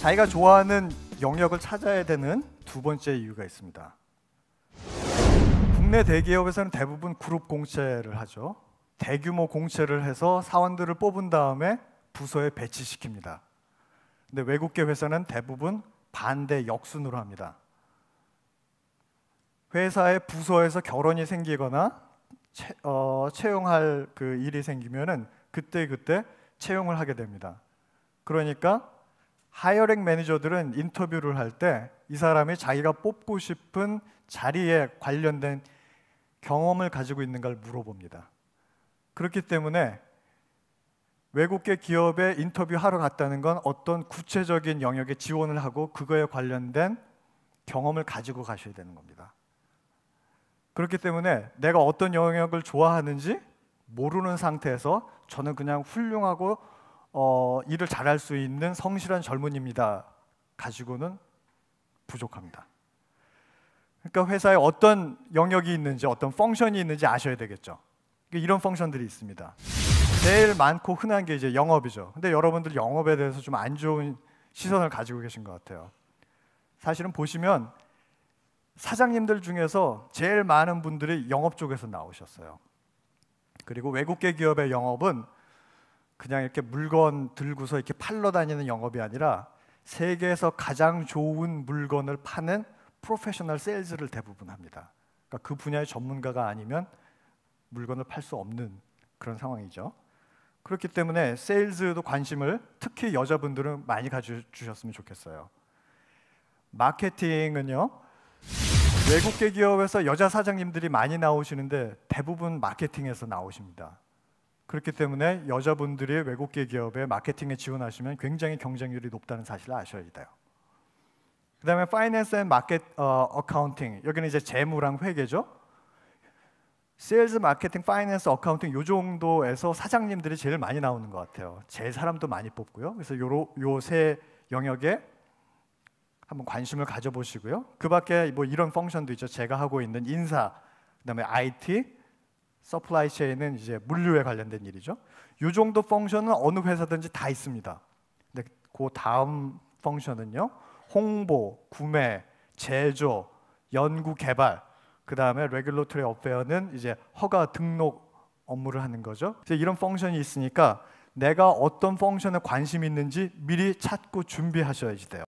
자기가 좋아하는 영역을 찾아야 되는 두 번째 이유가 있습니다. 국내 대기업에서는 대부분 그룹 공채를 하죠. 대규모 공채를 해서 사원들을 뽑은 다음에 부서에 배치시킵니다. 근데 외국계 회사는 대부분 반대 역순으로 합니다. 회사의 부서에서 결혼이 생기거나 채, 어, 채용할 그 일이 생기면은 그때 그때 채용을 하게 됩니다. 그러니까 하이어랭 매니저들은 인터뷰를 할 때 이 사람이 자기가 뽑고 싶은 자리에 관련된 경험을 가지고 있는가를 물어봅니다. 그렇기 때문에 외국계 기업에 인터뷰하러 갔다는 건 어떤 구체적인 영역에 지원을 하고 그거에 관련된 경험을 가지고 가셔야 되는 겁니다. 그렇기 때문에 내가 어떤 영역을 좋아하는지 모르는 상태에서 저는 그냥 훌륭하고 어, 일을 잘할 수 있는 성실한 젊은입니다 가지고는 부족합니다. 그러니까 회사에 어떤 영역이 있는지 어떤 펑션이 있는지 아셔야 되겠죠. 그러니까 이런 펑션들이 있습니다. 제일 많고 흔한 게 이제 영업이죠. 근데 여러분들 영업에 대해서 좀 안 좋은 시선을 가지고 계신 것 같아요. 사실은 보시면 사장님들 중에서 제일 많은 분들이 영업 쪽에서 나오셨어요. 그리고 외국계 기업의 영업은 그냥 이렇게 물건 들고서 이렇게 팔러 다니는 영업이 아니라 세계에서 가장 좋은 물건을 파는 프로페셔널 세일즈를 대부분 합니다. 그러니까 그 분야의 전문가가 아니면 물건을 팔 수 없는 그런 상황이죠. 그렇기 때문에 세일즈도 관심을 특히 여자분들은 많이 가져주셨으면 좋겠어요. 마케팅은요. 외국계 기업에서 여자 사장님들이 많이 나오시는데 대부분 마케팅에서 나오십니다. 그렇기 때문에 여자분들이 외국계 기업의 마케팅에 지원하시면 굉장히 경쟁률이 높다는 사실을 아셔야 돼요. 그다음에 파이낸스 앤 마켓 어 어카운팅. 여기는 이제 재무랑 회계죠. 세일즈 마케팅 파이낸스 어카운팅 요 정도에서 사장님들이 제일 많이 나오는 것 같아요. 제 사람도 많이 뽑고요. 그래서 요로 요세 영역에 한번 관심을 가져보시고요. 그 밖에 뭐 이런 펑션도 있죠. 제가 하고 있는 인사, 그다음에 IT, 서플라이 체인은 이제 물류에 관련된 일이죠. 이 정도 펑션은 어느 회사든지 다 있습니다. 근데 그 다음 펑션은요. 홍보, 구매, 제조, 연구 개발, 그다음에 레귤러토리 어페어는 이제 허가 등록 업무를 하는 거죠. 이런 펑션이 있으니까 내가 어떤 펑션에 관심 있는지 미리 찾고 준비하셔야지 돼요.